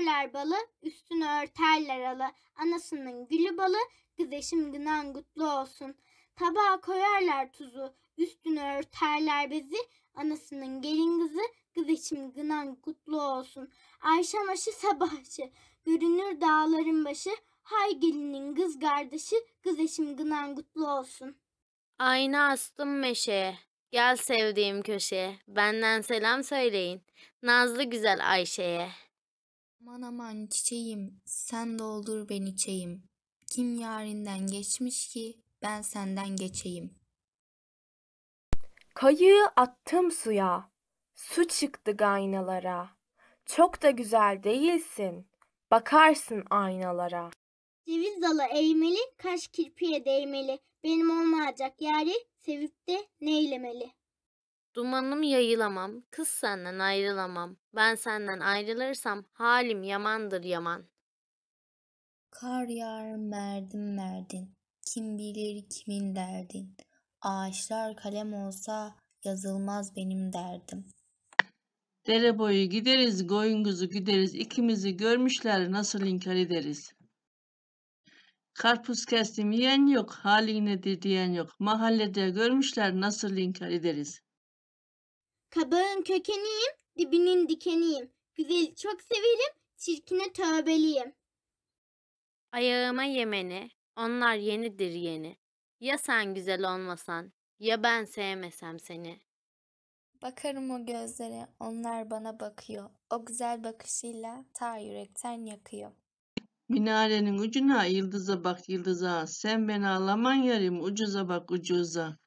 Örler balı, üstünü örterler alı. Anasının gülü balı, güzeşim günan kutlu olsun. Tabağa koyarlar tuzu, üstünü örterler bezi. Anasının gelin kızı, güzeşim günan kutlu olsun. Ayşem aşı sabahçı, görünür dağların başı. Hay gelinin kız kardeşi, güzeşim günan kutlu olsun. Ayna astım meşeye, gel sevdiğim köşeye, benden selam söyleyin. Nazlı güzel Ayşe'ye. Aman aman çiçeğim, sen doldur ben içeyim. Kim yarinden geçmiş ki ben senden geçeyim. Kayığı attım suya, su çıktı gaynalara. Çok da güzel değilsin, bakarsın aynalara. Ceviz dalı eğmeli, kaş kirpiye değmeli. Benim olmayacak yari sevip de neylemeli. Dumanım yayılamam, kız senden ayrılamam. Ben senden ayrılırsam halim yamandır yaman. Kar yağar merdin merdin, kim bilir kimin derdin. Ağaçlar kalem olsa yazılmaz benim derdim. Dere boyu gideriz, goyunguzu gideriz. ikimizi görmüşler nasıl inkar ederiz. Karpuz kestim yiyen yok, halin nedir diyen yok. Mahallede görmüşler nasıl inkar ederiz. Kabağın kökeniyim, dibinin dikeniyim. Güzel çok severim, çirkine tövbeliyim. Ayağıma yemeni, onlar yenidir yeni. Ya sen güzel olmasan, ya ben sevmesem seni. Bakarım o gözlere, onlar bana bakıyor. O güzel bakışıyla ta yürekten yakıyor. Minarenin ucuna yıldıza bak yıldıza. Sen ben ağlaman yarim ucuza bak ucuza.